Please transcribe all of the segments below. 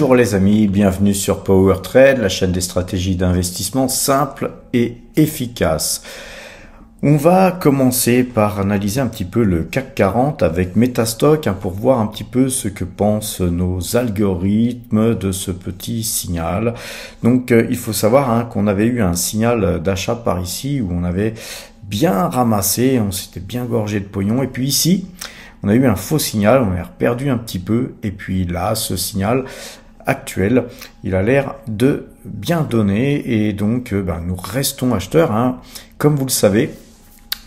Bonjour les amis, bienvenue sur Power Trade, la chaîne des stratégies d'investissement simples et efficaces. On va commencer par analyser un petit peu le CAC 40 avec Metastock hein, pour voir un petit peu ce que pensent nos algorithmes de ce petit signal. Donc euh, il faut savoir hein, qu'on avait eu un signal d'achat par ici où on avait bien ramassé, on s'était bien gorgé de pognon et puis ici on a eu un faux signal, on a perdu un petit peu, et puis là, ce signal actuel. Il a l'air de bien donner et donc euh, ben, nous restons acheteurs. Hein. Comme vous le savez,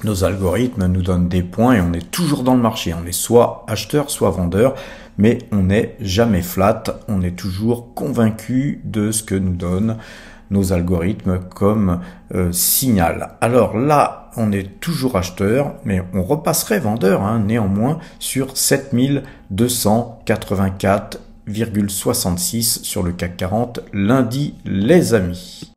nos algorithmes nous donnent des points et on est toujours dans le marché. On est soit acheteur, soit vendeur, mais on n'est jamais flat. On est toujours convaincu de ce que nous donnent nos algorithmes comme euh, signal. Alors là, on est toujours acheteur, mais on repasserait vendeur hein, néanmoins sur 7284 66 sur le CAC 40 lundi, les amis.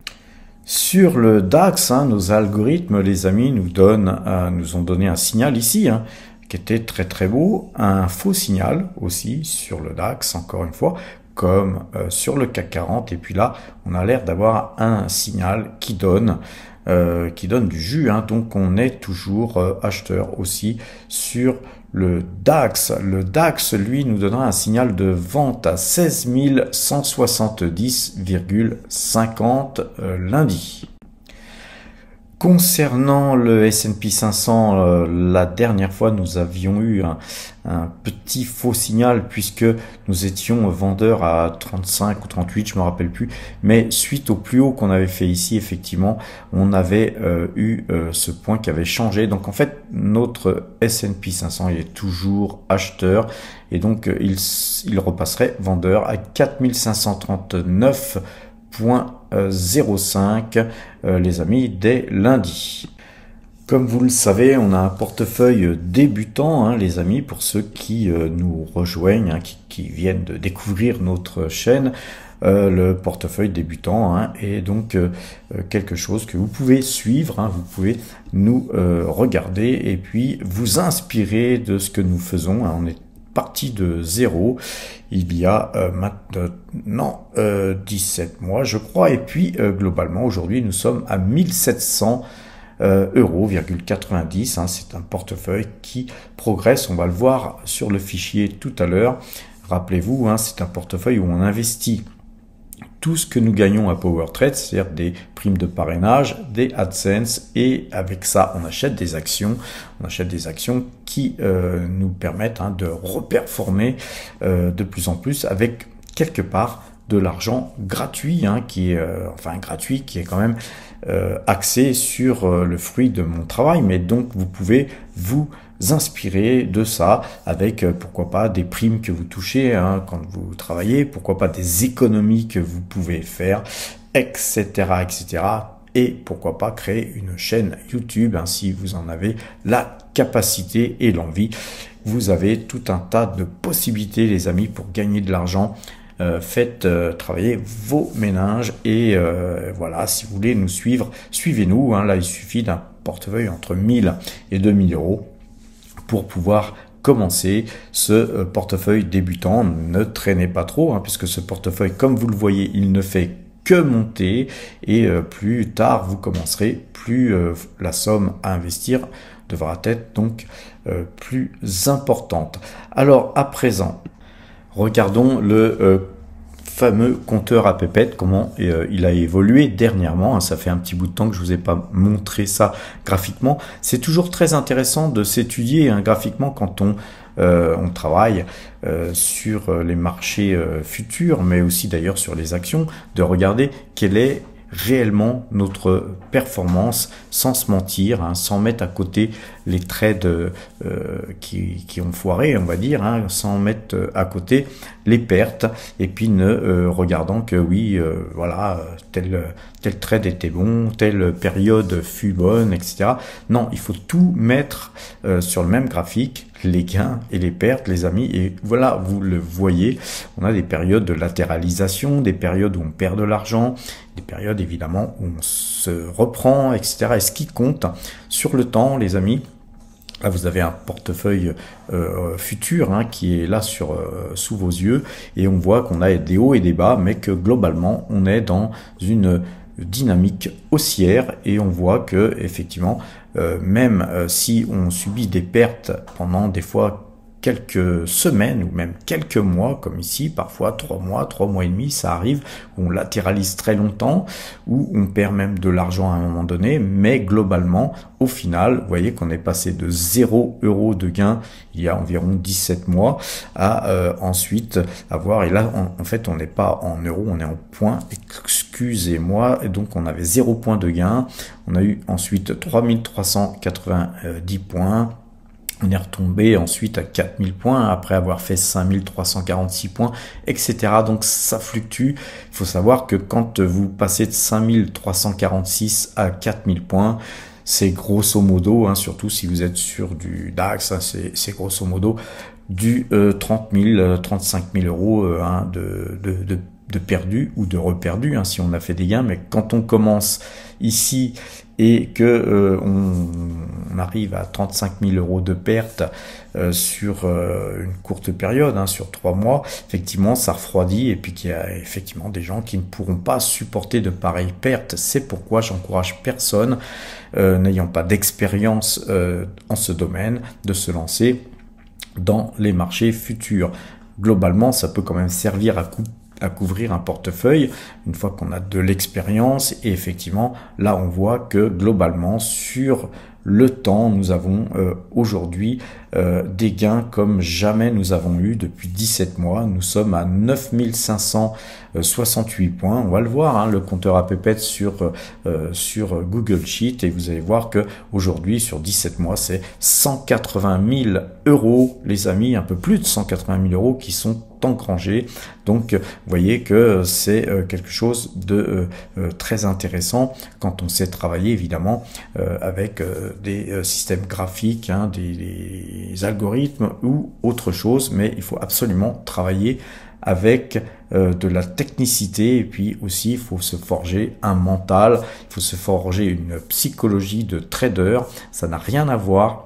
Sur le DAX, hein, nos algorithmes, les amis, nous, donnent, euh, nous ont donné un signal ici, hein, qui était très très beau, un faux signal aussi sur le DAX, encore une fois, comme euh, sur le CAC 40. Et puis là, on a l'air d'avoir un signal qui donne euh, qui donne du jus. Hein. Donc on est toujours acheteur aussi sur le DAX. Le DAX, lui, nous donnera un signal de vente à 16 170,50 euh, lundi. Concernant le S&P 500, euh, la dernière fois, nous avions eu un, petit faux signal puisque nous étions vendeurs à 35 ou 38, je me rappelle plus. Mais suite au plus haut qu'on avait fait ici, effectivement, on avait euh, eu euh, ce point qui avait changé. Donc en fait, notre S&P 500, il est toujours acheteur et donc il, il repasserait vendeur à 4539 0.05, euh, les amis, dès lundi. Comme vous le savez, on a un portefeuille débutant, hein, les amis, pour ceux qui euh, nous rejoignent, hein, qui, viennent de découvrir notre chaîne. Euh, le portefeuille débutant hein, est donc quelque chose que vous pouvez suivre, vous pouvez nous regarder et puis vous inspirer de ce que nous faisons. on est parti de zéro il y a euh, maintenant 17 euh, mois, je crois. Et puis, euh, globalement, aujourd'hui, nous sommes à 1700 euros, 90. Hein. c'est un portefeuille qui progresse. On va le voir sur le fichier tout à l'heure. Rappelez-vous, hein, c'est un portefeuille où on investit tout ce que nous gagnons à PowerTrade, c'est-à-dire des primes de parrainage, des AdSense, et avec ça, on achète des actions, on achète des actions qui euh, nous permettent hein, de reperformer euh, de plus en plus avec quelque part de l'argent gratuit, hein, qui est euh, enfin gratuit, qui est quand même axé sur le fruit de mon travail, mais donc vous pouvez vous inspirer de ça avec euh, pourquoi pas des primes que vous touchez hein, quand vous travaillez, pourquoi pas des économies que vous pouvez faire, etc., etc. Et pourquoi pas créer une chaîne YouTube hein, si vous en avez la capacité et l'envie. Vous avez tout un tas de possibilités, les amis, pour gagner de l'argent. Euh, faites euh, travailler vos méninges et voilà, si vous voulez nous suivre, suivez-nous. Hein. là, il suffit d'un portefeuille entre 1000 et 2000 euros pour pouvoir commencer ce euh, portefeuille débutant. Ne traînez pas trop, hein, puisque ce portefeuille, comme vous le voyez, il ne fait que monter et euh, plus tard vous commencerez, plus euh, la somme à investir devra être donc plus importante. Alors à présent, regardons le fameux compteur à pépettes, comment euh, il a évolué dernièrement. Hein, ça fait un petit bout de temps que je ne vous ai pas montré ça graphiquement. C'est toujours très intéressant de s'étudier hein, graphiquement quand on euh, on travaille euh, sur les marchés futurs, mais aussi d'ailleurs sur les actions, de regarder quelle est réellement notre performance sans se mentir, hein, sans mettre à côté les trades euh, qui, ont foiré, on va dire, hein, sans mettre euh, à côté les pertes, et puis ne euh, regardant que oui, voilà, tel, tel trade était bon, telle période fut bonne, etc. Non, il faut tout mettre sur le même graphique, les gains et les pertes, les amis. Et voilà, vous le voyez, on a des périodes de latéralisation, des périodes où on perd de l'argent, des périodes évidemment où on se reprend, etc. Et ce qui compte sur le temps, les amis, Là, ah, vous avez un portefeuille euh, euh, futur hein, qui est là sur, euh, sous vos yeux et on voit qu'on a des hauts et des bas, mais que globalement, on est dans une dynamique haussière et on voit que effectivement, même si on subit des pertes pendant des fois quelques semaines ou même quelques mois, comme ici, parfois trois mois, trois mois et demi, ça arrive, où on latéralise très longtemps, où on perd même de l'argent à un moment donné, mais globalement, au final, vous voyez qu'on est passé de 0 euros de gain il y a environ 17 mois à euh, ensuite avoir, et là, en fait, on n'est pas en euros, on est en points, excusez-moi, et donc on avait 0 points de gain, on a eu ensuite 3390 points, on est retombé ensuite à 4000 points après avoir fait 5346 points, etc. Donc ça fluctue. Il faut savoir que quand vous passez de 5346 à 4000 points, c'est grosso modo, hein, surtout si vous êtes sur du DAX, hein, c'est grosso modo du euh, 30 000, 35 000 euros euh, hein, de, de, de, de, perdu ou de reperdu hein, si on a fait des gains. Mais quand on commence ici et que euh, on, arrive à 35 000 euros de pertes euh, sur euh, une courte période, hein, sur trois mois, effectivement ça refroidit et puis qu'il y a effectivement des gens qui ne pourront pas supporter de pareilles pertes. C'est pourquoi j'encourage personne n'ayant pas d'expérience en ce domaine de se lancer dans les marchés futurs. Globalement, ça peut quand même servir à couper à couvrir un portefeuille une fois qu'on a de l'expérience et effectivement là on voit que globalement sur le temps nous avons euh, aujourd'hui euh, des gains comme jamais nous avons eu depuis 17 mois. Nous sommes à 9568 points. On va le voir, hein, le compteur à pépette sur, euh, sur Google Sheet et vous allez voir que aujourd'hui sur 17 mois c'est 180 000 euros les amis, un peu plus de 180 000 euros qui sont encrangés, Donc vous voyez que c'est euh, quelque chose de très intéressant quand on sait travailler évidemment avec des systèmes graphiques, hein, des algorithmes ou autre chose, mais il faut absolument travailler avec euh, de la technicité et puis aussi il faut se forger un mental, il faut se forger une psychologie de trader, ça n'a rien à voir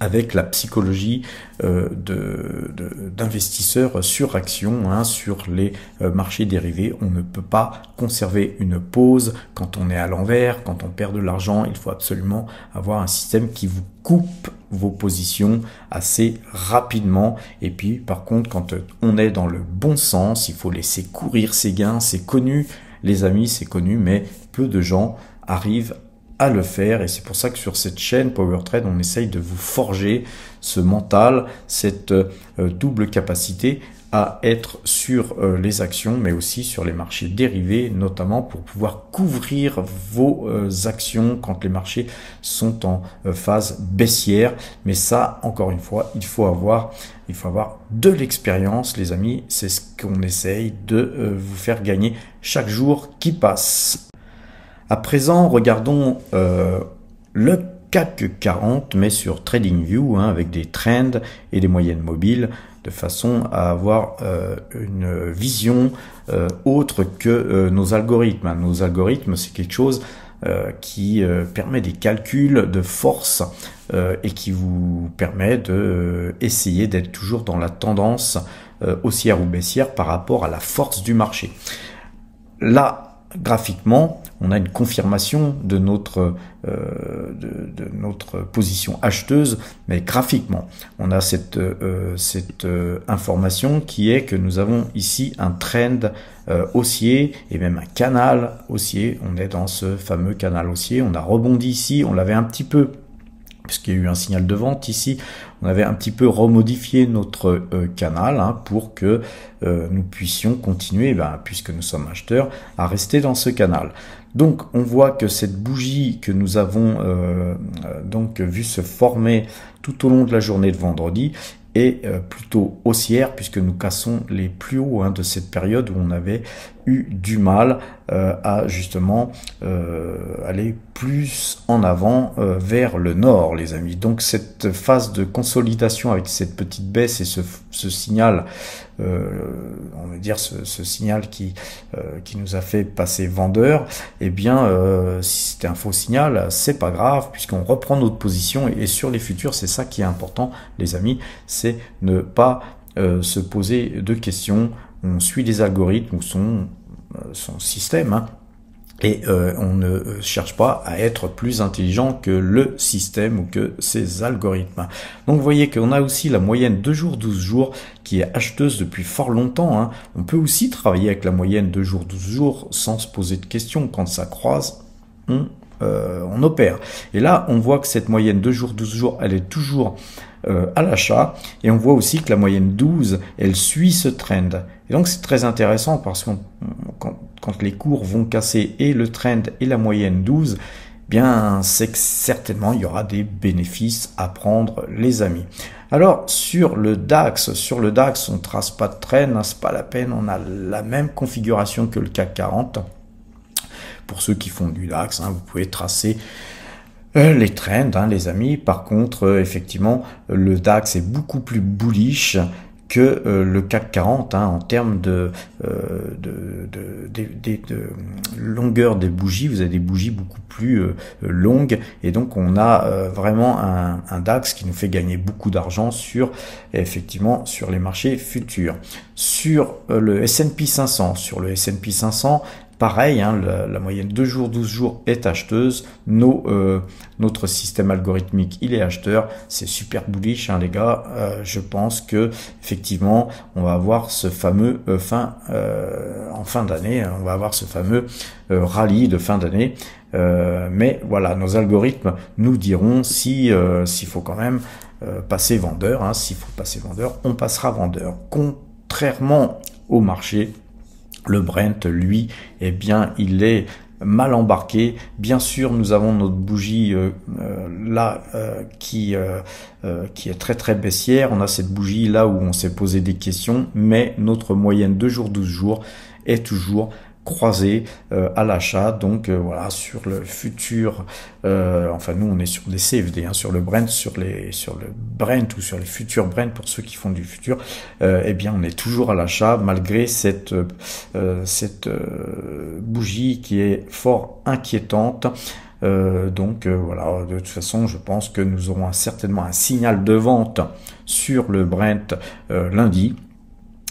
avec la psychologie euh, de d'investisseurs sur action hein, sur les euh, marchés dérivés. On ne peut pas conserver une pause quand on est à l'envers, quand on perd de l'argent. Il faut absolument avoir un système qui vous coupe vos positions assez rapidement. Et puis, par contre, quand on est dans le bon sens, il faut laisser courir ses gains. C'est connu, les amis, c'est connu, mais peu de gens arrivent à à le faire et c'est pour ça que sur cette chaîne Power Trade on essaye de vous forger ce mental, cette euh, double capacité à être sur euh, les actions mais aussi sur les marchés dérivés notamment pour pouvoir couvrir vos euh, actions quand les marchés sont en phase baissière mais ça encore une fois il faut avoir il faut avoir de l'expérience les amis c'est ce qu'on essaye de vous faire gagner chaque jour qui passe à présent, regardons euh, le CAC 40, mais sur TradingView, hein, avec des trends et des moyennes mobiles, de façon à avoir euh, une vision euh, autre que nos algorithmes. Hein, nos algorithmes, c'est quelque chose qui permet des calculs de force et qui vous permet de essayer d'être toujours dans la tendance haussière ou baissière par rapport à la force du marché. Là, graphiquement, on a une confirmation de notre, euh, de, notre position acheteuse, mais graphiquement, on a cette, euh, cette euh, information qui est que nous avons ici un trend haussier et même un canal haussier. On est dans ce fameux canal haussier. On a rebondi ici, on l'avait un petit peu puisqu'il y a eu un signal de vente ici, on avait un petit peu remodifié notre euh, canal hein, pour que euh, nous puissions continuer, ben, puisque nous sommes acheteurs, à rester dans ce canal. Donc on voit que cette bougie que nous avons euh, donc vu se former tout au long de la journée de vendredi est plutôt haussière puisque nous cassons les plus hauts hein, de cette période où on avait eu du mal euh, à justement euh, aller plus en avant euh, vers le nord, les amis. Donc cette phase de consolidation avec cette petite baisse et ce, signal, on va dire ce, signal qui, qui nous a fait passer vendeur, eh bien si c'était un faux signal, c'est pas grave puisqu'on reprend notre position et, sur les futurs, c'est ça qui est important, les amis, c'est ne pas se poser de questions. On suit les algorithmes, on sont euh, son système. Hein. Et euh, on ne euh, cherche pas à être plus intelligent que le système ou que ses algorithmes. Donc vous voyez qu'on a aussi la moyenne 2 jours 12 jours qui est acheteuse depuis fort longtemps. Hein. On peut aussi travailler avec la moyenne 2 jours 12 jours sans se poser de questions. Quand ça croise, on, opère. Et là, on voit que cette moyenne 2 jours 12 jours, elle est toujours à l'achat. Et on voit aussi que la moyenne 12, elle suit ce trend donc c'est très intéressant parce que euh, quand, les cours vont casser et le trend et la moyenne 12, eh bien c'est que certainement il y aura des bénéfices à prendre les amis. Alors sur le DAX, sur le DAX on trace pas de trend, c'est pas la peine, on a la même configuration que le CAC 40. Pour ceux qui font du DAX, hein, vous pouvez tracer euh, les trends, hein, les amis. Par contre, euh, effectivement, le DAX est beaucoup plus bullish que euh, le CAC 40 hein, en termes de, euh, de, longueur des bougies. Vous avez des bougies beaucoup plus euh, longues et donc on a vraiment un, un, DAX qui nous fait gagner beaucoup d'argent sur effectivement sur les marchés futurs. Sur le S&P 500, sur le S&P 500, Pareil, hein, la, moyenne 2 jours, 12 jours est acheteuse. Nos, euh, notre système algorithmique, il est acheteur. C'est super bullish, hein, les gars. Euh, je pense que effectivement, on va avoir ce fameux euh, fin en fin d'année. Hein, on va avoir ce fameux rallye de fin d'année. mais voilà, nos algorithmes nous diront si s'il faut quand même passer vendeur. s'il faut passer vendeur, on passera vendeur. Contrairement au marché le Brent, lui, eh bien, il est mal embarqué. Bien sûr, nous avons notre bougie euh, euh, là euh, qui, qui est très très baissière. On a cette bougie là où on s'est posé des questions, mais notre moyenne de jours, 12 jours est toujours croisés euh, à l'achat, donc euh, voilà sur le futur. Euh, enfin, nous on est sur des CFD, hein, sur le Brent, sur les sur le Brent ou sur les futurs Brent pour ceux qui font du futur. eh bien, on est toujours à l'achat malgré cette cette bougie qui est fort inquiétante. donc voilà, de toute façon, je pense que nous aurons certainement un signal de vente sur le Brent lundi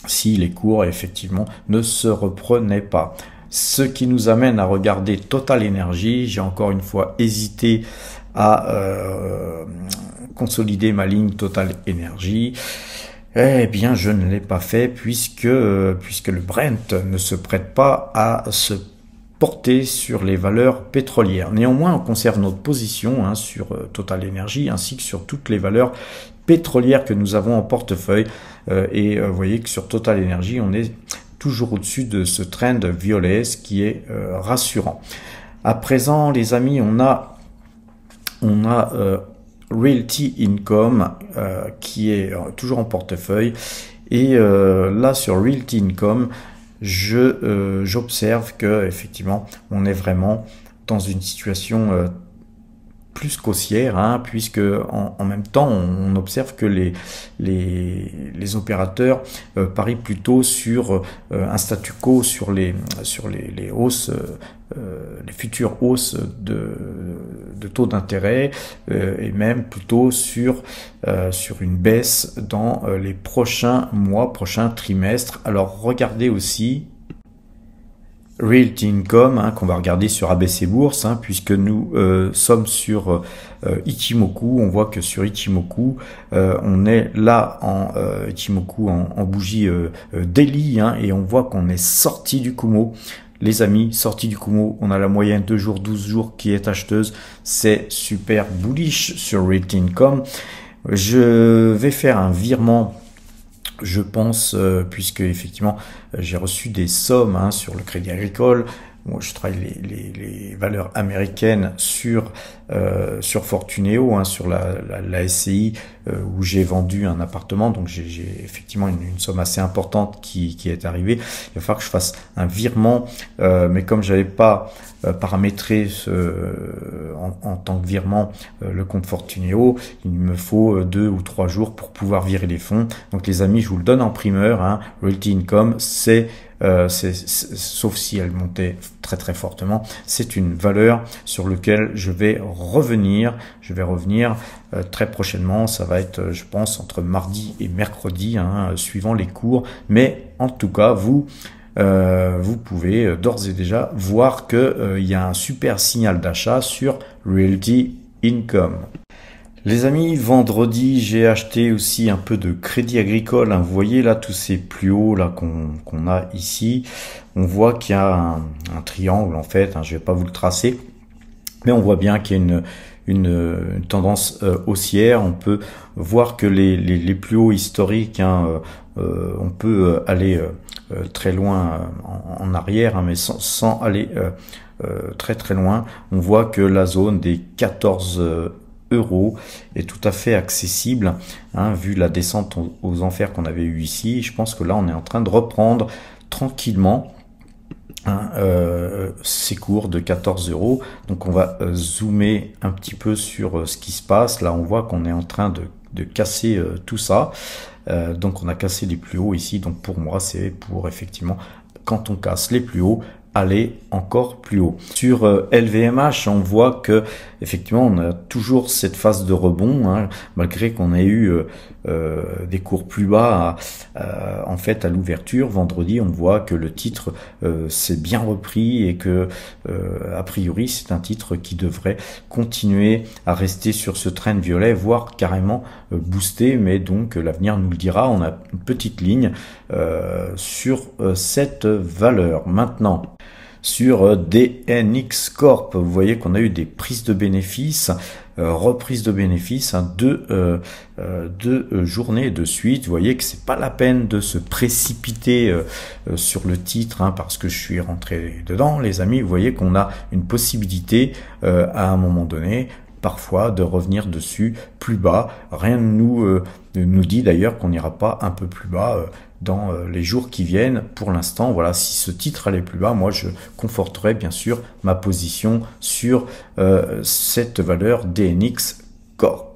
si les cours effectivement ne se reprenaient pas. Ce qui nous amène à regarder Total Energy. J'ai encore une fois hésité à euh, consolider ma ligne Total Energy. Eh bien, je ne l'ai pas fait puisque, euh, puisque le Brent ne se prête pas à se porter sur les valeurs pétrolières. Néanmoins, on conserve notre position hein, sur euh, Total Energy ainsi que sur toutes les valeurs pétrolières que nous avons en portefeuille. Euh, et vous euh, voyez que sur Total Energy, on est toujours au-dessus de ce trend violet, ce qui est euh, rassurant. À présent, les amis, on a, on a Realty Income qui est toujours en portefeuille. Et là, sur Realty Income, je j'observe que effectivement, on est vraiment dans une situation plus qu'haussière, hein, puisque en, même temps, on, observe que les, les, les opérateurs euh, parient plutôt sur euh, un statu quo sur les, sur les, les hausses. Euh, les futures hausses de, de taux d'intérêt et même plutôt sur, sur une baisse dans les prochains mois, prochains trimestres. Alors regardez aussi Realty Income hein, qu'on va regarder sur ABC Bourse, hein, puisque nous euh, sommes sur euh, Ichimoku. On voit que sur Ichimoku, euh, on est là en Ichimoku en, bougie daily, hein, et on voit qu'on est sorti du Kumo. Les amis, sorti du Kumo, on a la moyenne deux jours, 12 jours qui est acheteuse. C'est super bullish sur Realty Je vais faire un virement je pense, euh, puisque effectivement euh, j'ai reçu des sommes hein, sur le crédit agricole, moi, je travaille les, les, valeurs américaines sur euh, sur Fortuneo, hein, sur la, la, SCI euh, où j'ai vendu un appartement. Donc j'ai effectivement une, somme assez importante qui, qui est arrivée. Il va falloir que je fasse un virement, euh, mais comme j'avais pas paramétré ce, en, tant que virement le compte Fortuneo, il me faut deux ou trois jours pour pouvoir virer les fonds. Donc les amis, je vous le donne en primeur. Hein, Realty Income, c'est euh, sauf si elle montait très très fortement, c'est une valeur sur laquelle je vais revenir. Je vais revenir euh, très prochainement. Ça va être, euh, je pense, entre mardi et mercredi, hein, suivant les cours. Mais en tout cas, vous... vous pouvez d'ores et déjà voir qu'il y a un super signal d'achat sur Realty Income. Les amis, vendredi, j'ai acheté aussi un peu de crédit agricole. Hein. Vous voyez là tous ces plus hauts là qu'on a ici. On voit qu'il y a un, triangle en fait. Je hein. je vais pas vous le tracer, mais on voit bien qu'il y a une, tendance euh, haussière. On peut voir que les, plus hauts historiques, hein, euh, on peut euh, aller très loin en, arrière, mais sans, sans aller très très loin. On voit que la zone des 14 est tout à fait accessible. Hein, vu la descente aux enfers qu'on avait eu ici, je pense que là on est en train de reprendre tranquillement hein, euh, ces cours de 14 euros. Donc on va euh, zoomer un petit peu sur euh, ce qui se passe. Là on voit qu'on est en train de, casser tout ça. donc on a cassé les plus hauts ici. Donc pour moi c'est pour effectivement quand on casse les plus hauts, aller encore plus haut. Sur LVMH, euh, on voit que effectivement on a toujours cette phase de rebond hein, malgré qu'on ait eu euh, euh, des cours plus bas, euh, en fait, à l'ouverture vendredi, on voit que le titre euh, s'est bien repris et que, a priori, c'est un titre qui devrait continuer à rester sur ce train violet, voire carrément booster. Mais donc, l'avenir nous le dira. On a une petite ligne sur cette valeur. Maintenant sur DNX Corp. Vous voyez qu'on a eu des prises de bénéfices euh, reprise de bénéfices, hein, deux, euh, euh, deux journées de suite. Vous voyez que c'est pas la peine de se précipiter sur le titre hein, parce que je suis rentré dedans, les amis. Vous voyez qu'on a une possibilité à un moment donné parfois de revenir dessus plus bas. Rien ne nous, nous dit d'ailleurs qu'on n'ira pas un peu plus bas dans euh, les jours qui viennent. Pour l'instant, voilà, si ce titre allait plus bas, moi je conforterais bien sûr ma position sur euh, cette valeur DNX Corp.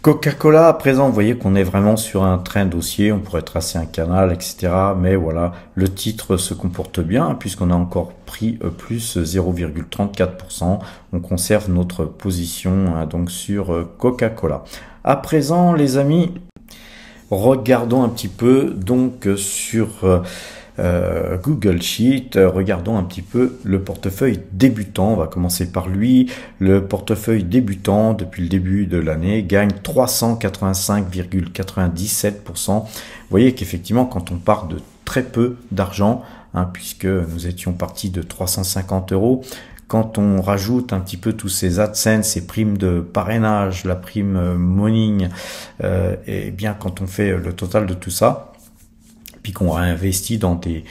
Coca-Cola, à présent, vous voyez qu'on est vraiment sur un train dossier, on pourrait tracer un canal, etc. Mais voilà, le titre se comporte bien puisqu'on a encore pris euh, plus 0,34%. On conserve notre position hein, donc sur Coca-Cola. À présent, les amis, Regardons un petit peu donc sur euh, euh, Google Sheet, regardons un petit peu le portefeuille débutant. On va commencer par lui. Le portefeuille débutant depuis le début de l'année gagne 385,97%. Vous voyez qu'effectivement quand on part de très peu d'argent, hein, puisque nous étions partis de 350 euros quand on rajoute un petit peu tous ces AdSense, ces primes de parrainage, la prime euh, Morning, et euh, eh bien quand on fait euh, le total de tout ça, puis qu'on réinvestit dans des,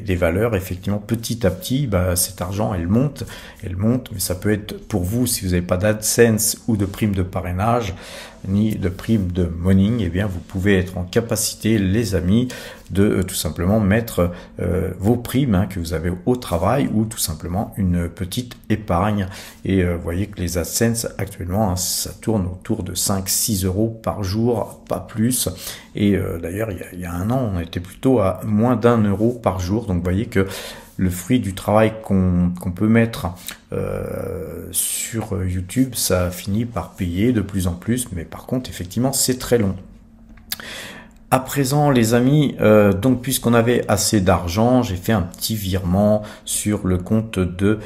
des, valeurs, effectivement, petit à petit, bah, cet argent, elle monte, elle monte, mais ça peut être pour vous, si vous n'avez pas d'AdSense ou de prime de parrainage, ni de prime de morning, et eh bien, vous pouvez être en capacité, les amis, de euh, tout simplement mettre euh, vos primes hein, que vous avez au travail ou tout simplement une petite épargne. Et vous euh, voyez que les AdSense actuellement, hein, ça tourne autour de 5-6 euros par jour, pas plus. Et d'ailleurs, il, y, a un an, on était plutôt à moins d'un euro par jour. Donc vous voyez que le fruit du travail qu'on peut mettre sur YouTube, ça finit par payer de plus en plus. Mais par contre, effectivement, c'est très long. À présent, les amis, euh, donc puisqu'on avait assez d'argent, j'ai fait un petit virement sur le compte de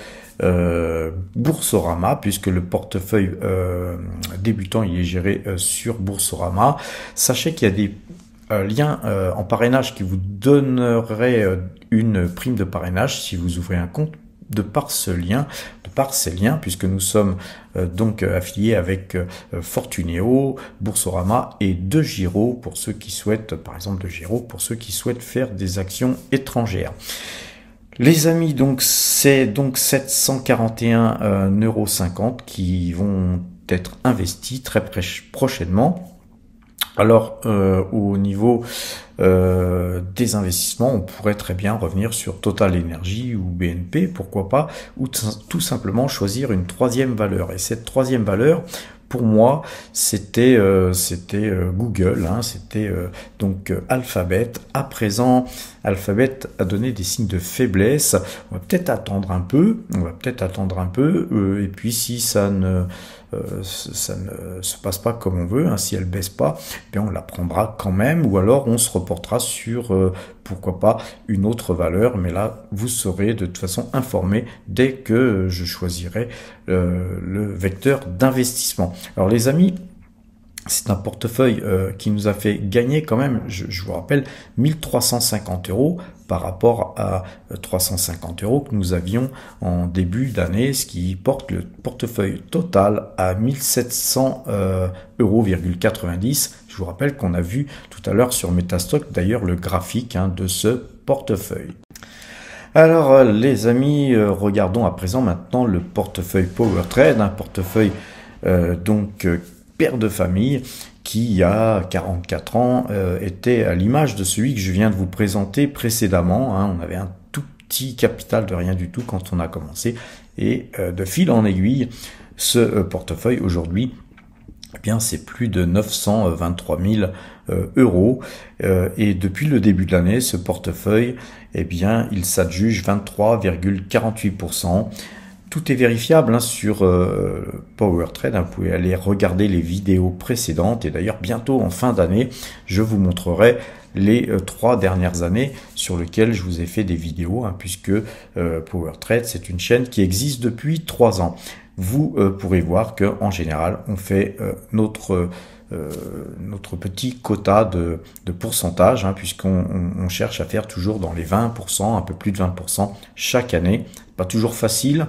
euh, Boursorama, puisque le portefeuille euh, débutant il est géré sur Boursorama. Sachez qu'il y a des liens en parrainage qui vous donneraient une prime de parrainage si vous ouvrez un compte de par ce lien par ces liens, puisque nous sommes euh, donc euh, affiliés avec euh, Fortuneo, Boursorama et De Giro pour ceux qui souhaitent, par exemple De Giro, pour ceux qui souhaitent faire des actions étrangères. Les amis, donc c'est donc 741,50 euros qui vont être investis très prochainement. Alors euh, au niveau euh, des investissements, on pourrait très bien revenir sur Total Energy ou BNP, pourquoi pas, ou tout simplement choisir une troisième valeur. Et cette troisième valeur, pour moi, c'était euh, c'était Google, hein, c'était donc Alphabet. À présent, Alphabet a donné des signes de faiblesse. On va peut-être attendre un peu, on va peut-être attendre un peu, et puis si ça ne euh, ça ne se passe pas comme on veut, hein. si elle baisse pas, eh on la prendra quand même, ou alors on se reportera sur euh, pourquoi pas une autre valeur, mais là vous serez de toute façon informé dès que je choisirai euh, le vecteur d'investissement. Alors les amis, c'est un portefeuille euh, qui nous a fait gagner quand même, je, vous rappelle, 1350 euros par rapport à 350 euh, euros que nous avions en début d'année, ce qui porte le portefeuille total à 1700 euh, euros, Je vous rappelle qu'on a vu tout à l'heure sur Metastock d'ailleurs le graphique hein, de ce portefeuille. Alors euh, les amis, regardons à présent maintenant le portefeuille PowerTrade, un portefeuille donc de famille qui, il y a 44 ans, euh, était à l'image de celui que je viens de vous présenter précédemment. Hein. On avait un tout petit capital de rien du tout quand on a commencé. Et euh, de fil en aiguille, ce euh, portefeuille aujourd'hui, eh bien, c'est plus de 923 000 euros. et depuis le début de l'année, ce portefeuille, eh bien, il s'adjuge 23,48% tout est vérifiable hein, sur euh, power trade hein. vous pouvez aller regarder les vidéos précédentes. Et d'ailleurs, bientôt en fin d'année, je vous montrerai les euh, trois dernières années sur lesquelles je vous ai fait des vidéos, hein, puisque euh, Power PowerTrade, c'est une chaîne qui existe depuis trois ans. Vous pourrez voir que en général, on fait notre notre petit quota de, de pourcentage, puisqu'on cherche à faire toujours dans les 20%, un peu plus de 20% chaque année. Pas toujours facile,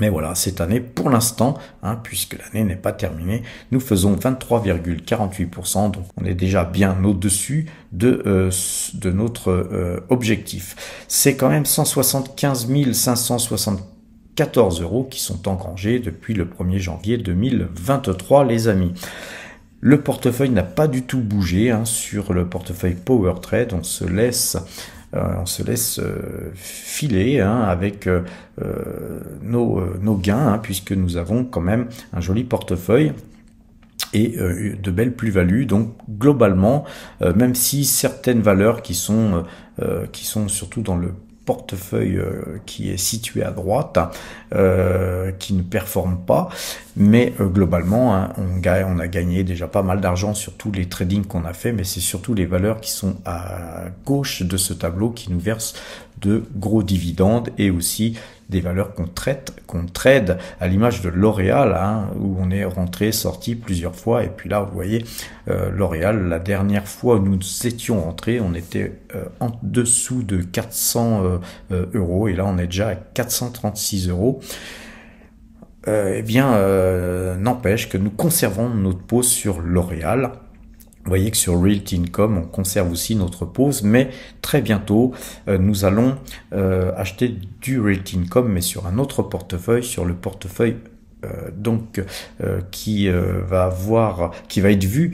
mais voilà, cette année, pour l'instant, hein, puisque l'année n'est pas terminée, nous faisons 23,48%, donc on est déjà bien au-dessus de, euh, de notre euh, objectif. C'est quand même 175 574 euros qui sont engrangés depuis le 1er janvier 2023, les amis. Le portefeuille n'a pas du tout bougé hein, sur le portefeuille Power Trade. On se laisse euh, on se laisse euh, filer hein, avec euh, nos, gains, hein, puisque nous avons quand même un joli portefeuille et de belles plus-values. Donc globalement, même si certaines valeurs qui sont, qui sont surtout dans le portefeuille euh, qui est situé à droite, euh, qui ne performe pas. Mais euh, globalement, hein, on, on, a gagné déjà pas mal d'argent sur tous les trading qu'on a fait, mais c'est surtout les valeurs qui sont à gauche de ce tableau qui nous versent de gros dividendes et aussi des valeurs qu'on traite, qu'on trade, à l'image de L'Oréal, hein, où on est rentré, sorti plusieurs fois, et puis là, vous voyez, euh, L'Oréal, la dernière fois où nous étions rentrés, on était euh, en dessous de 400 euh, euros, et là, on est déjà à 436 euros. eh bien, n'empêche que nous conservons notre pause sur L'Oréal. Vous voyez que sur Realty Income, on conserve aussi notre pause, mais très bientôt, euh, nous allons euh, acheter du Realty Income, mais sur un autre portefeuille, sur le portefeuille euh, donc qui va avoir, qui va être vu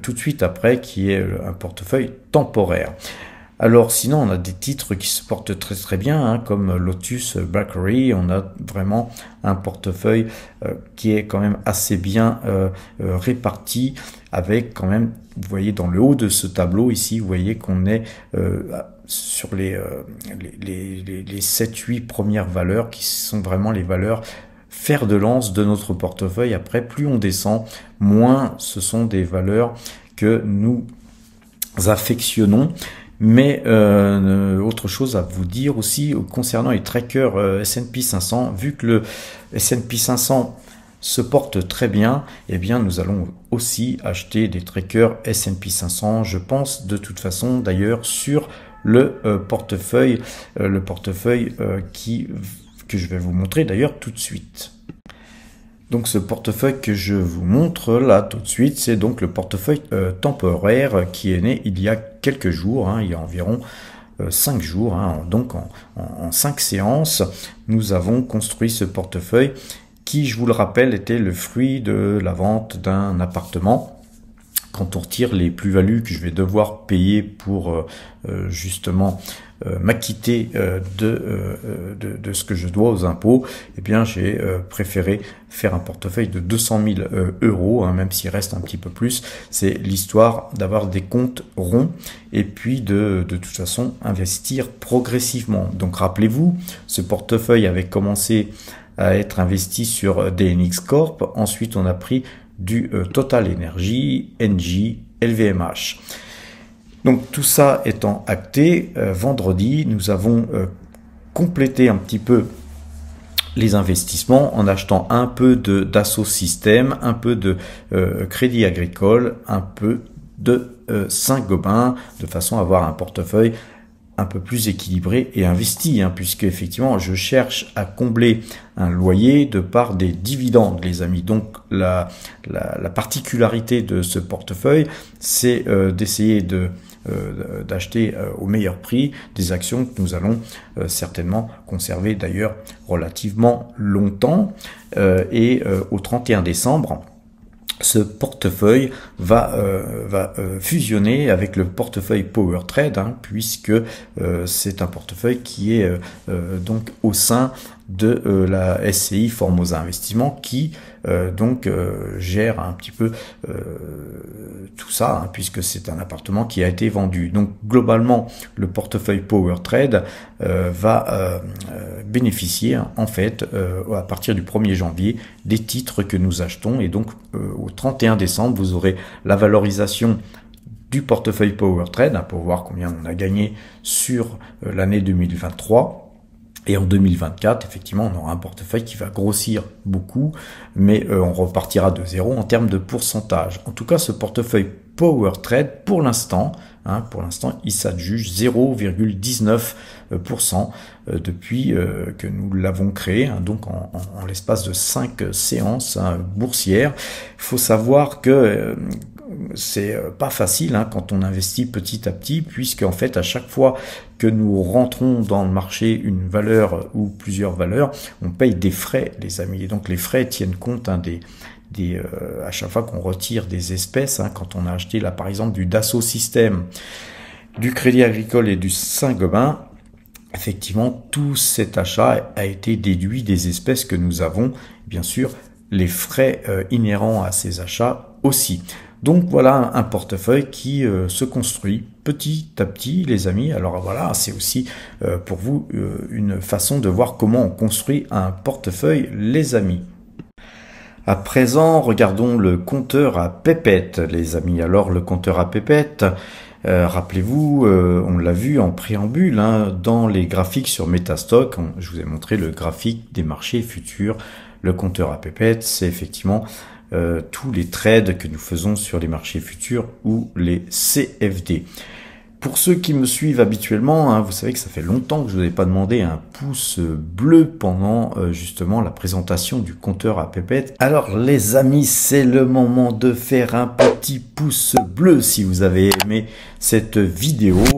tout de suite après, qui est un portefeuille temporaire. Alors sinon, on a des titres qui se portent très très bien, hein, comme Lotus Bakery. On a vraiment un portefeuille euh, qui est quand même assez bien euh, euh, réparti, avec quand même, vous voyez dans le haut de ce tableau ici, vous voyez qu'on est sur les, les, les, les 7-8 premières valeurs qui sont vraiment les valeurs fer de lance de notre portefeuille. Après, plus on descend, moins ce sont des valeurs que nous affectionnons. Mais euh, euh, autre chose à vous dire aussi concernant les trackers euh, S&P 500, vu que le S&P 500 se porte très bien, eh bien nous allons aussi acheter des trackers S&P 500, je pense de toute façon d'ailleurs sur le portefeuille le portefeuille qui que je vais vous montrer d'ailleurs tout de suite. Donc ce portefeuille que je vous montre là tout de suite, c'est donc le portefeuille euh, temporaire qui est né il y a quelques jours, hein, il y a environ euh, cinq jours, hein, donc en cinq séances, nous avons construit ce portefeuille qui, je vous le rappelle, était le fruit de la vente d'un appartement quand on retire les plus-values que je vais devoir payer pour euh, euh, justement euh, m'acquitter de, de, ce que je dois aux impôts, eh bien j'ai préféré faire un portefeuille de 200 000 euros, hein, même s'il reste un petit peu plus. C'est l'histoire d'avoir des comptes ronds et puis de, de toute façon investir progressivement. Donc rappelez-vous, ce portefeuille avait commencé à être investi sur DNX Corp. Ensuite, on a pris du euh, Total Energy, NG, LVMH. Donc tout ça étant acté, euh, vendredi, nous avons euh, complété un petit peu les investissements en achetant un peu de d'assaut un peu de crédit agricole, un peu de Saint-Gobain, de façon à avoir un portefeuille un peu plus équilibré et investi, hein, puisque effectivement je cherche à combler un loyer de par des dividendes, les amis. Donc la, la, la particularité de ce portefeuille, c'est euh, d'essayer de euh, d'acheter euh, au meilleur prix des actions que nous allons certainement conserver d'ailleurs relativement longtemps. et au 31 décembre, ce portefeuille va, euh, va euh, fusionner avec le portefeuille PowerTrade, Trade hein, puisque euh, c'est un portefeuille qui est donc au sein de euh, la SCI Formosa Investissement qui euh, donc euh, gère un petit peu tout ça hein, puisque c'est un appartement qui a été vendu. Donc globalement le portefeuille Power Trade va bénéficier en fait à partir du 1er janvier des titres que nous achetons et donc au 31 décembre vous aurez la valorisation du portefeuille Power Trade hein, pour voir combien on a gagné sur l'année 2023 et en 2024, effectivement, on aura un portefeuille qui va grossir beaucoup, mais euh, on repartira de zéro en termes de pourcentage. En tout cas, ce portefeuille Power Trade, pour l'instant, hein, pour l'instant, il s'adjuge 0,19% euh, depuis euh, que nous l'avons créé, hein, donc en, l'espace de 5 séances hein, boursières. faut savoir que c'est euh, pas facile hein, quand on investit petit à petit, puisque en fait à chaque fois que nous rentrons dans le marché une valeur ou plusieurs valeurs, on paye des frais, les amis. Et donc les frais tiennent compte hein, des, des, euh, à chaque fois qu'on retire des espèces, hein, quand on a acheté là par exemple du Dassault Système, du Crédit Agricole et du Saint-Gobain, effectivement tout cet achat a été déduit des espèces que nous avons, bien sûr les frais euh, inhérents à ces achats aussi. Donc voilà un portefeuille qui euh, se construit petit à petit, les amis. Alors voilà, c'est aussi euh, pour vous euh, une façon de voir comment on construit un portefeuille, les amis. À présent, regardons le compteur à pépette, les amis. Alors le compteur à pépette, Rappelez-vous, on l'a vu en préambule, hein, dans les graphiques sur Metastock, je vous ai montré le graphique des marchés futurs. Le compteur à pépette, c'est effectivement euh, tous les trades que nous faisons sur les marchés futurs ou les CFD. Pour ceux qui me suivent habituellement, hein, vous savez que ça fait longtemps que je ne vous ai pas demandé un pouce bleu pendant euh, justement la présentation du compteur à pépette. Alors les amis, c'est le moment de faire un petit pouce bleu si vous avez aimé cette vidéo. Et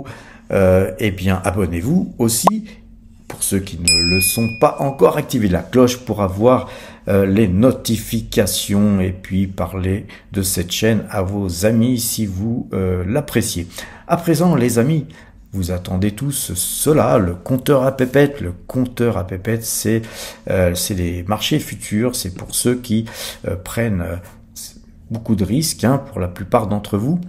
euh, eh bien, abonnez-vous aussi. Pour ceux qui ne le sont pas encore, activez la cloche pour avoir euh, les notifications et puis parler de cette chaîne à vos amis si vous euh, l'appréciez. À présent, les amis, vous attendez tous cela, le compteur à pépette. Le compteur à pépette, c'est euh, les marchés futurs, c'est pour ceux qui euh, prennent beaucoup de risques hein, pour la plupart d'entre vous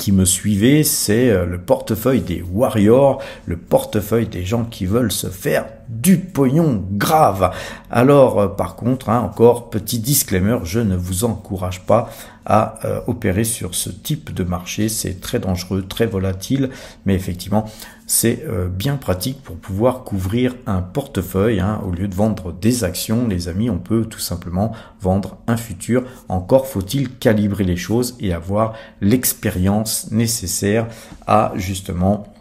qui me suivait, c'est euh, le portefeuille des warriors, le portefeuille des gens qui veulent se faire du pognon grave. Alors euh, par contre, hein, encore petit disclaimer, je ne vous encourage pas euh, opérer sur ce type de marché. C'est très dangereux, très volatile, mais effectivement, c'est euh, bien pratique pour pouvoir couvrir un portefeuille. Hein. Au lieu de vendre des actions, les amis, on peut tout simplement vendre un futur. Encore faut-il calibrer les choses et avoir l'expérience nécessaire à justement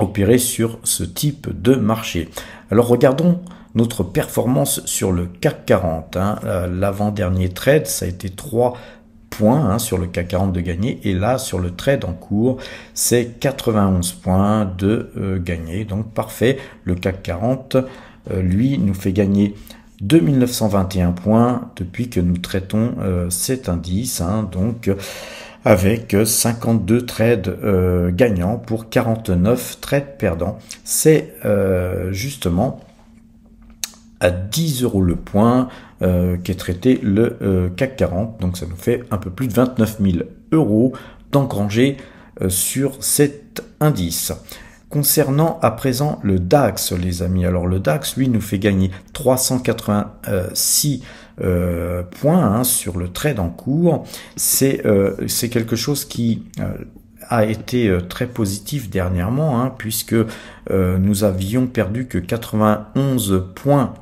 opérer sur ce type de marché. Alors regardons notre performance sur le CAC 40. Hein. Euh, l'avant-dernier trade, ça a été 3 points hein, sur le CAC 40 de gagner, Et là, sur le trade en cours, c'est 91 points de euh, gagner, Donc parfait, le CAC 40, euh, lui, nous fait gagner 2921 points depuis que nous traitons euh, cet indice. Hein. donc avec 52 trades gagnants pour 49 trades perdants. C'est justement à 10 euros le point, euh, qui est traité le euh, CAC 40. Donc ça nous fait un peu plus de 29 000 euros d'engranger euh, sur cet indice. Concernant à présent le DAX, les amis, alors le DAX, lui, nous fait gagner 386 euh, points hein, sur le trade en cours. C'est c'est quelque chose qui a été très positif dernièrement, hein, puisque nous avions perdu que 91 points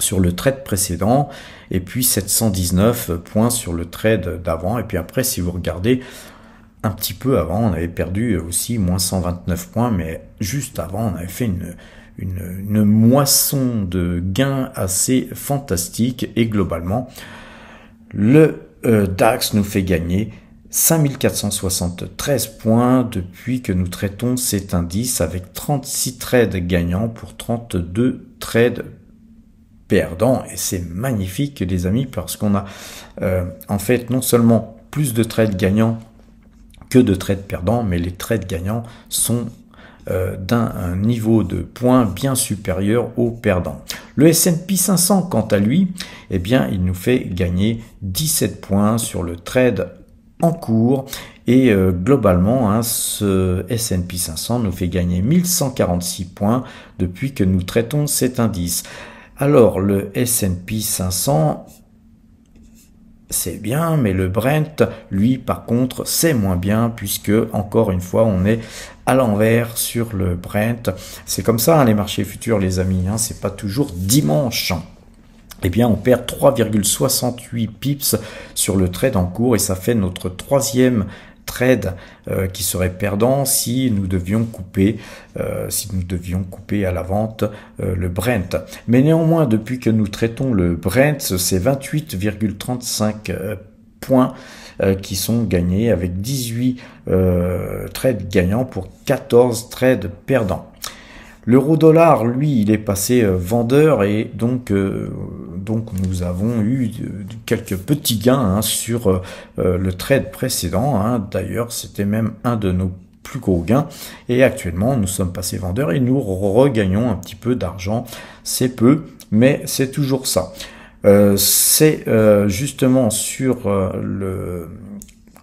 sur le trade précédent et puis 719 points sur le trade d'avant. Et puis après, si vous regardez un petit peu avant, on avait perdu aussi moins 129 points, mais juste avant, on avait fait une, une, moisson de gains assez fantastique et globalement, le euh, DAX nous fait gagner 5473 points depuis que nous traitons cet indice avec 36 trades gagnants pour 32 trades perdants Et c'est magnifique, les amis, parce qu'on a euh, en fait non seulement plus de trades gagnants que de trades perdants, mais les trades gagnants sont euh, d'un niveau de points bien supérieur aux perdants. Le S&P 500, quant à lui, eh bien, il nous fait gagner 17 points sur le trade en cours et euh, globalement, hein, ce S&P 500 nous fait gagner 1146 points depuis que nous traitons cet indice. Alors, le S&P 500, c'est bien, mais le Brent, lui, par contre, c'est moins bien, puisque, encore une fois, on est à l'envers sur le Brent. C'est comme ça, hein, les marchés futurs, les amis, hein, c'est pas toujours dimanche eh bien on perd 3,68 pips sur le trade en cours et ça fait notre troisième trade euh, qui serait perdant si nous devions couper, euh, si nous devions couper à la vente euh, le Brent. Mais néanmoins, depuis que nous traitons le Brent, c'est 28,35 points qui sont gagnés avec 18 trades gagnants pour 14 trades perdants. L'euro dollar, lui, il est passé euh, vendeur et donc, euh, donc nous avons eu euh, quelques petits gains hein, sur le trade précédent. Hein. D'ailleurs, c'était même un de nos plus gros gains. Et actuellement, nous sommes passés vendeurs et nous regagnons un petit peu d'argent. C'est peu, mais c'est toujours ça. c'est justement sur le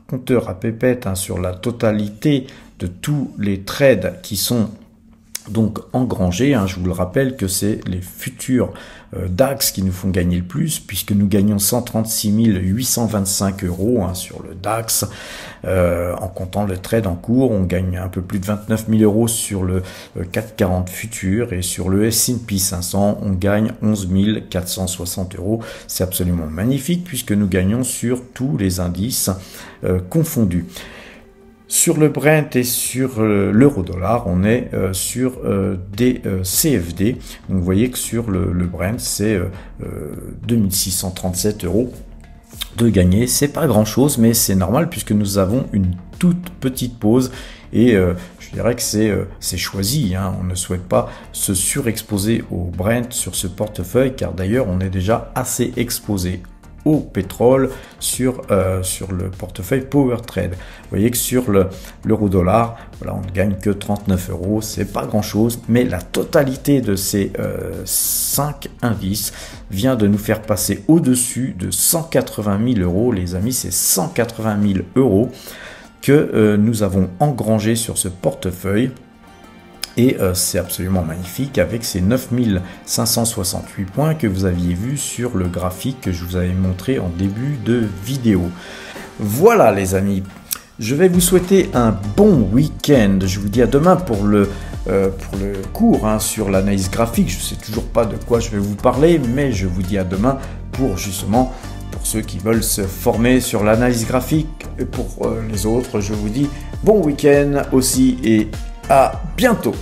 compteur à pépette, hein, sur la totalité de tous les trades qui sont donc engranger, hein, je vous le rappelle que c'est les futurs euh, DAX qui nous font gagner le plus, puisque nous gagnons 136 825 euros hein, sur le DAX. Euh, en comptant le trade en cours, on gagne un peu plus de 29 000 euros sur le 440 euh, futur et sur le S&P 500, on gagne 11 460 euros. C'est absolument magnifique puisque nous gagnons sur tous les indices confondus. Sur le Brent et sur euh, l'euro-dollar, on est euh, sur euh, des CFD. Donc vous voyez que sur le, Brent, c'est 2637 euros de gagner. C'est pas grand-chose, mais c'est normal puisque nous avons une toute petite pause et je dirais que c'est choisi. Hein. On ne souhaite pas se surexposer au Brent sur ce portefeuille car d'ailleurs on est déjà assez exposé pétrole sur, euh, sur le portefeuille Power Trade. Vous voyez que sur l'euro le, dollar, voilà, on ne gagne que 39 euros, c'est pas grand chose, mais la totalité de ces euh, cinq indices vient de nous faire passer au-dessus de 180 000 euros. Les amis, c'est 180 000 euros que euh, nous avons engrangé sur ce portefeuille. Et euh, c'est absolument magnifique avec ces 9568 points que vous aviez vu sur le graphique que je vous avais montré en début de vidéo. Voilà les amis, je vais vous souhaiter un bon week-end. Je vous dis à demain pour le, euh, le cours hein, sur l'analyse graphique. Je ne sais toujours pas de quoi je vais vous parler, mais je vous dis à demain pour justement, pour ceux qui veulent se former sur l'analyse graphique. Et pour euh, les autres, je vous dis bon week-end aussi et à bientôt